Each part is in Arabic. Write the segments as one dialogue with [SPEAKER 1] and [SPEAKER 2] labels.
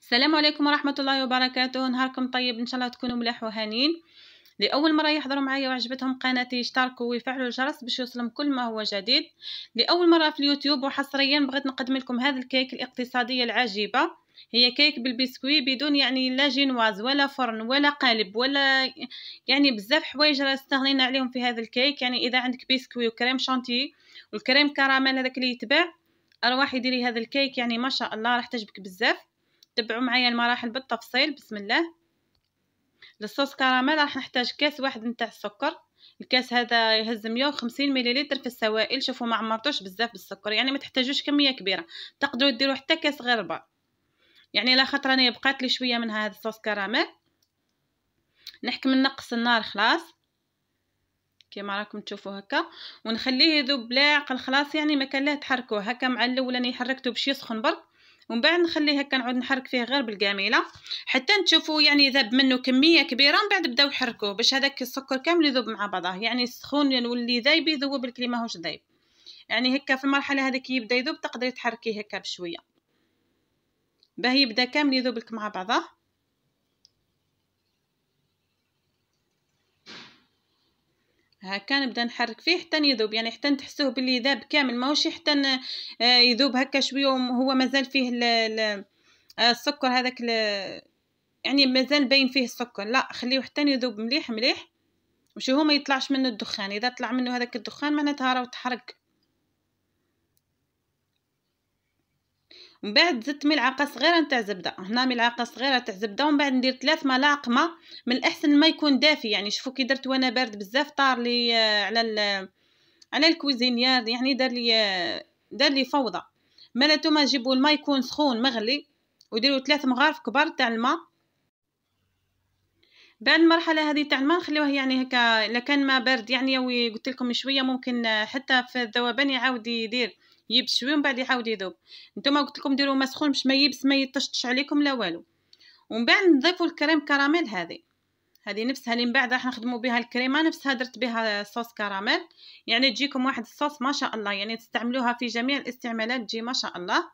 [SPEAKER 1] السلام عليكم ورحمة الله وبركاته نهاركم طيب إن شاء الله تكونوا ملاح وهانين لأول مرة يحضروا معايا وعجبتهم قناتي يشتركوا ويفعلوا الجرس باش يوصلهم كل ما هو جديد لأول مرة في اليوتيوب وحصريا بغيت نقدم لكم هذا الكيك الاقتصادية العجيبة هي كيك بالبسكوي بدون يعني لا جينواز ولا فرن ولا قالب ولا يعني بزاف حوايج راه استغنينا عليهم في هذا الكيك يعني اذا عندك بسكوي وكريم شانتي والكريم كراميل هذاك اللي يتباع ارواح يديري هذا الكيك يعني ما شاء الله راح تعجبك بزاف تبعوا معايا المراحل بالتفصيل بسم الله للصوص كراميل راح نحتاج كاس واحد نتاع السكر الكاس هذا يهز 150 مليلتر في السوائل شوفوا ما عمرتوش بزاف بالسكر يعني ما تحتاجوش كميه كبيره تقدروا ديروا حتى كاس غير ربع يعني لا خاطر انا بقات لي شويه من هذا الصوص كراميل نحكم نقص النار خلاص كيما راكم تشوفوا هكا ونخليه يذوب عقل خلاص يعني ما كان له تحركوه هكا مع الاولاني حركته باش يسخن برك ومن بعد نخليه هكا نعود نحرك فيه غير بالقميله حتى نشوفوا يعني ذاب منه كميه كبيره من بعد بداو نحركوه باش هذاك السكر كامل يذوب مع بعضه يعني السخون يولي يعني ذايب يذوب الكريمه ماهوش ذايب يعني هكا في المرحله هذيك يبدا يذوب تقدري تحركيه هكا بشويه باه يبدا كامل يذوب لك مع بعضه هكا نبدا نحرك فيه حتى يذوب يعني حتى تحسوه باللي ذاب كامل ماهوش حتى آه، يذوب هكا شويه وهو مازال فيه آه، السكر هذاك يعني مازال باين فيه السكر لا خليه حتى يذوب مليح مليح باش هو ما يطلعش منه الدخان اذا طلع منه هذاك الدخان معناتها راه تحرق من بعد زدت ملعقه صغيره نتاع زبده هنا ملعقه صغيره تاع زبده ومن بعد ندير ثلاث ملاعق ماء من الاحسن ما يكون دافي يعني شوفوا كي درت وانا بارد بزاف طار لي آه، على على الكوزينيير يعني دار لي آه، دار لي فوضى مالا نتوما جيبوا الماء يكون سخون مغلي وديروا ثلاث مغارف كبار تاع الماء بعد المرحله هذه تاع ما نخليوه يعني هكا لكان ما برد يعني وي قلت لكم شويه ممكن حتى في الذوبان يعاود يدير يبس شويه ومن بعد يعاود يذوب نتوما قلت لكم ديروا ما سخون باش ما يبس ما يطشطش عليكم لا والو ومن بعد نضيفوا الكريم كراميل هذه هذه نفسها اللي من بعد راح نخدموا بها الكريمه نفسها درت بها صوص كراميل يعني تجيكم واحد الصوص ما شاء الله يعني تستعملوها في جميع الاستعمالات تجي ما شاء الله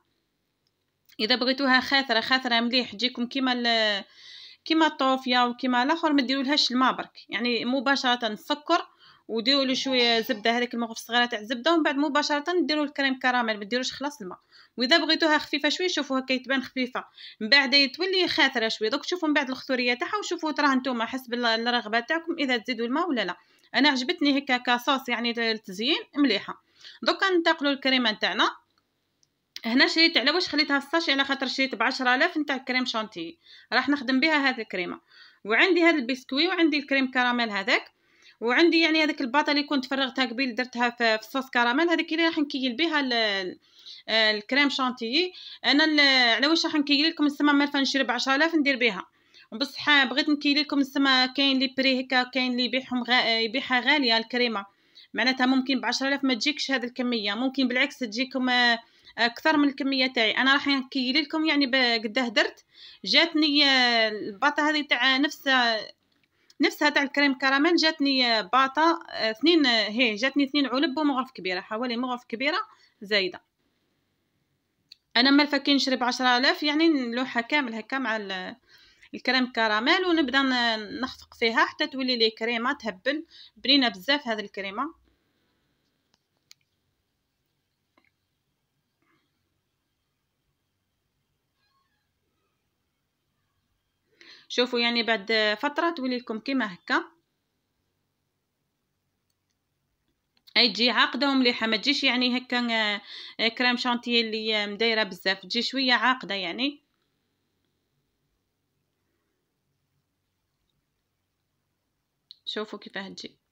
[SPEAKER 1] اذا بغيتوها خاثره خاثره مليح تجيكم كيما كيما الطوفيا وكيما الاخر ما ديرولهاش الماء برك يعني مباشره السكر وديروا له شويه زبده هذيك المغرف الصغيره تاع الزبده ومن بعد مباشره ديروا الكريم كراميل ما ديروش خلاص الماء واذا بغيتوها خفيفه شويه شوفوها تبان خفيفه من بعد تولي خاثره شويه دوك شوفوا من بعد الخثوريه تاعها وشوفوا تراه نتوما حسب الرغبه تاعكم اذا تزيدوا الماء ولا لا انا عجبتني هكا كصوص يعني التزيين مليحه دوكا ننتقلوا للكريمه تاعنا هنا شريت على واش خليتها الساشي على خاطر شريت ب 10000 نتاع كريم شانتي راح نخدم بها هذه الكريمه وعندي هذا البسكوي وعندي الكريم كراميل هذاك وعندي يعني هذاك الباطه اللي كنت فرغتها قبيل درتها في الصوص كراميل هذيك اللي راح نكيل بها آه، الكريم شانتيي انا على واش راح نكيل لكم السما مالفه نشري ب 10000 ندير بها بصح بغيت نكيل لكم السما كاين لي بري هكا كاين لي يبيعهم غا... يبيعها غاليه الكريمه معناتها ممكن ب 10000 ما تجيكش هذه الكميه ممكن بالعكس تجيكم اكثر آه، آه، من الكميه تاعي انا راح نكيل لكم يعني قداه درت جاتني آه، الباطه هذه تاع نفس نفسها تاع الكريم كراميل جاتني باطه اثنين هي جاتني اثنين علب ومغرف كبيره حوالي مغرف كبيره زايده انا ما كي نشري بعشرة الاف يعني نلوحها كامل هكا مع الكريم كراميل ونبدا نخفق فيها حتى تولي لي كريمه تهبل بنينه بزاف هذه الكريمه شوفوا يعني بعد فترة تولي لكم كيما هكا اي تجي عاقده ومليحه ما تجيش يعني هكا آه، كريم شانتيه اللي مدايره بزاف تجي شويه عاقده يعني شوفوا كيفاه تجي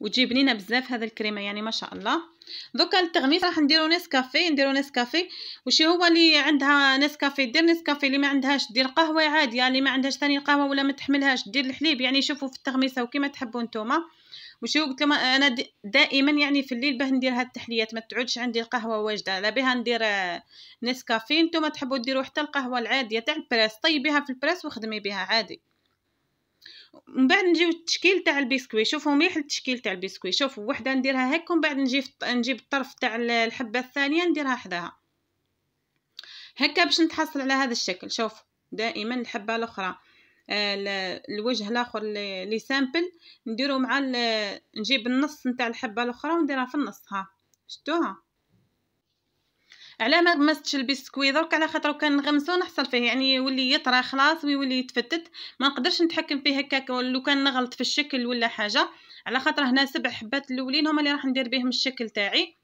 [SPEAKER 1] وتجي بنينه بزاف هذا الكريمه يعني ما شاء الله دوكا التغميس راح نديرو نسكافي نديرو نسكافي وشي هو اللي عندها نسكافي دير نسكافي اللي ما عندهاش دير قهوه عاديه يعني اللي ما عندهاش ثاني القهوه ولا ما تحملهاش دير الحليب يعني شوفوا في التغميسه وكيما تحبوا نتوما وشي قلت لهم انا دائما يعني في الليل باه ندير هاد التحليات ما تعودش عندي القهوه واجده على بها ندير آه، نسكافي نتوما تحبوا ديروا حتى القهوه العاديه تاع البريس طيبيها في البريس وخدمي بها عادي من بعد نجيو التشكيل تاع البسكوي شوفوا مليح التشكيل تاع البسكوي شوفوا وحده نديرها هكا ومن بعد نجيب نجيب الطرف تاع الحبه الثانيه نديرها حداها هكا باش نتحصل على هذا الشكل شوف دائما الحبه الاخرى آه، الوجه الاخر لي سامبل نديرو مع نجيب النص نتاع الحبه الاخرى ونديرها في النص ها شفتوها علاه ما غمستش البسكويت درك على خاطر كان نغمسو نحصل فيه يعني يولي يطرى خلاص ويولي يتفتت ما نقدرش نتحكم فيه هكاك لو كان نغلط في الشكل ولا حاجه على خاطر هنا سبع حبات الاولين هما اللي راح ندير بهم الشكل تاعي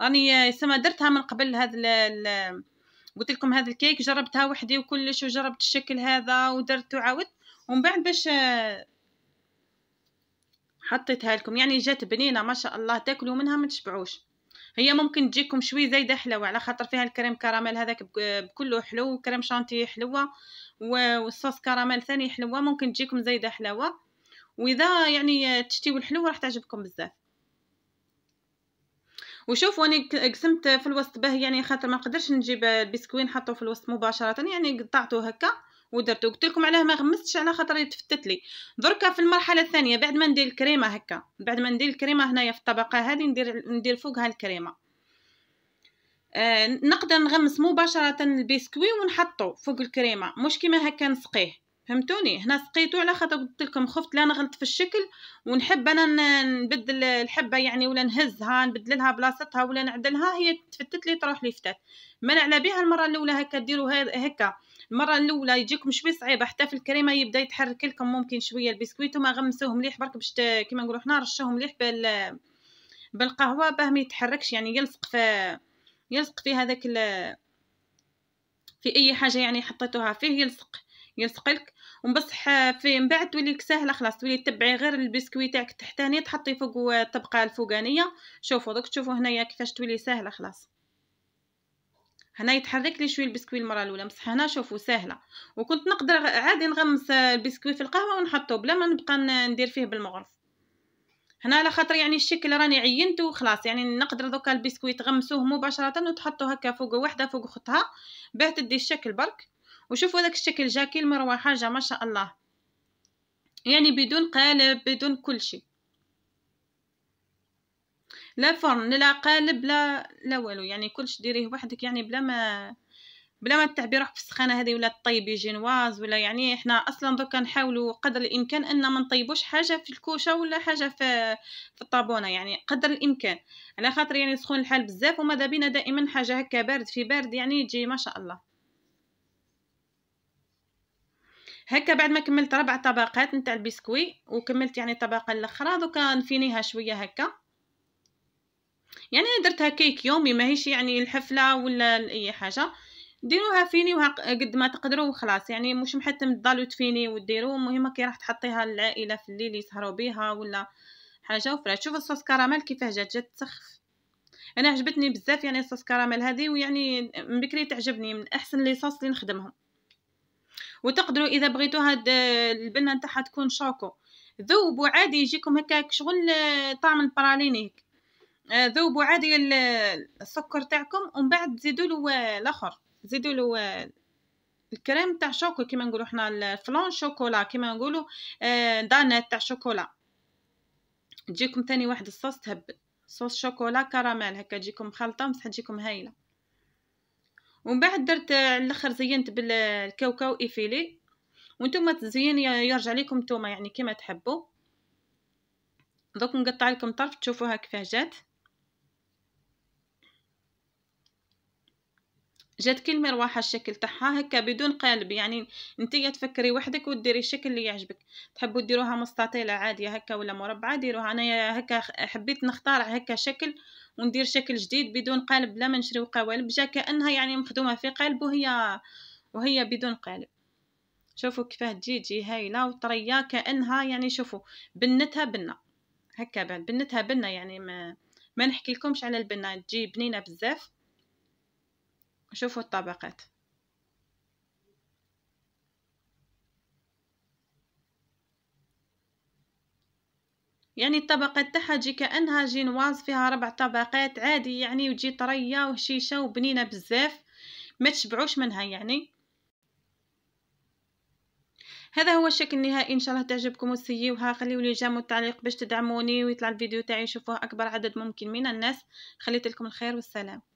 [SPEAKER 1] راني سما درتها من قبل هذا قلت لكم هذا الكيك جربتها وحدي وكلش وجربت الشكل هذا ودرت وعاودت ومن بعد باش حطيتها لكم يعني جات بنينه ما شاء الله تاكلوا منها ما تشبعوش هي ممكن تجيكم شوي زايده حلوه على خاطر فيها الكريم كراميل هذاك بكله حلو وكريم شانتيه حلوه والصوص كراميل ثاني حلوه ممكن تجيكم زايده حلاوه واذا يعني تشتيو الحلو راح تعجبكم بزاف وشوفوا انا قسمت في الوسط باه يعني خاطر ما نقدرش نجيب البسكوين نحطو في الوسط مباشره يعني قطعته هكا ودرت قلت لكم علاه ما غمستش على خاطر يتفتت لي دركا في المرحله الثانيه بعد ما ندير الكريمه هكا بعد ما ندير الكريمه هنايا في الطبقه هذه ندير ندير فوقها الكريمه آه نقدر نغمس مباشره البسكوي ونحطه فوق الكريمه مش كيما هكا نسقيه فهمتوني هنا سقيتو على خاطر قلت لكم خفت لا نغلط في الشكل ونحب انا نبدل الحبه يعني ولا نهزها نبدلها بلاصتها ولا نعدلها هي تفتت لي تروح لي فتات ما على بها المره الاولى هكا ديروا هكا المره الاولى يجيكم شوي صعيبه حتى في الكريمه يبدا يتحرك لكم ممكن شويه البسكويت وما غمسوه مليح برك باش كيما نقولوا حنا رشوه مليح بال بالقهوه باه ما يتحركش يعني يلصق في يلصق في هذاك ال... في اي حاجه يعني حطيتوها فيه يلصق يلصق لك ومبصح في من بعد تولي لك ساهله خلاص تولي تبعي غير البسكوي تاعك تحتاني تحطي فوق الطبقه الفوقانيه شوفوا دوك تشوفوا هنايا كيفاش تولي ساهله خلاص هنا يتحرك لي شويه البسكوي المره الاولى بصح هنا شوفوا ساهله وكنت نقدر عادي نغمس البسكوي في القهوه ونحطو بلا ما نبقى ندير فيه بالمغرف هنا على خاطر يعني الشكل راني عينته خلاص يعني نقدر دوكا البسكوي تغمسوه مباشره وتحطوه هكا فوق وحده فوق خطها باه تدي الشكل برك وشوفوا هذاك الشكل جا كي المروه حاجه ما شاء الله يعني بدون قالب بدون كل شيء لا فرن لا قالب لا لا والو يعني كلش ديريه وحدك يعني بلا ما بلا ما تعبي روحك في السخانه هذه ولا طيبي جينواز ولا يعني احنا اصلا دوكا نحاولوا قدر الامكان ان ما نطيبوش حاجه في الكوشه ولا حاجه في في الطابونه يعني قدر الامكان على خاطر يعني سخون الحال بزاف وماذا بينا دائما حاجه هكا بارد في بارد يعني تجي ما شاء الله هكا بعد ما كملت ربع طبقات نتاع البسكوي وكملت يعني الطبقه الاخرى دوكا نفينيها شويه هكا يعني درتها كيك يومي ماهيش يعني الحفله ولا اي حاجه ديروها فيني قد ما تقدروا وخلاص يعني مش محتم تضلوا تفيني وديروا المهم كي راح تحطيها للعائله في الليل يسهروا بيها ولا حاجه اخرى شوف الصوص كراميل كيفاه جات جات تسخف انا عجبتني بزاف يعني الصوص كراميل هذه ويعني من بكري تعجبني من احسن لي صوص اللي نخدمهم وتقدروا اذا بغيتوا هاد البنه نتاعها تكون شوكو ذوبوا عادي يجيكم هكاك شغل طعم البراليني هيك آه، ذوبوا عادي السكر تاعكم ومن بعد تزيدوا له آه، الاخر تزيدوا له آه، الكريم تاع شوكو كيما نقولوا حنا الفلون شوكولا كيما نقولوا دانات تاع شوكولا تجيكم ثاني واحد الصوص تهبل صوص شوكولا كراميل هكا تجيكم مخلطه بصح تجيكم هايله ومن بعد درت الاخر زينت بالكاوكاو ايفيلي وانتم تزين يرجع لكم نتوما يعني كيما تحبوا دوك نقطع لكم طرف تشوفوها كيفاه جات جات كل مروحه الشكل تاعها هكا بدون قالب يعني نتيا تفكري وحدك وتديري الشكل اللي يعجبك تحبوا ديروها مستطيله عاديه هكا ولا مربعه ديروها انايا هكا حبيت نختار هكا شكل وندير شكل جديد بدون قالب لا ما نشريو قوالب جا كانها يعني مخدومه في قالب وهي وهي بدون قالب شوفوا كيفاه تجي تجي هايله وطريه كانها يعني شوفوا بنتها بنه هكا بنتها بنه يعني ما ما نحكي لكمش على البنه تجي بنينه بزاف شوفوا الطبقات يعني الطبقة تاعها تجي كأنها جينواز فيها ربع طبقات عادي يعني وتجي طرية وهشيشة وبنينة بزاف ما تشبعوش منها يعني هذا هو الشكل النهائي ان شاء الله تعجبكم وتسيوها خليوا لي جام والتعليق باش تدعموني ويطلع الفيديو تاعي يشوفوه اكبر عدد ممكن من الناس خليت لكم الخير والسلام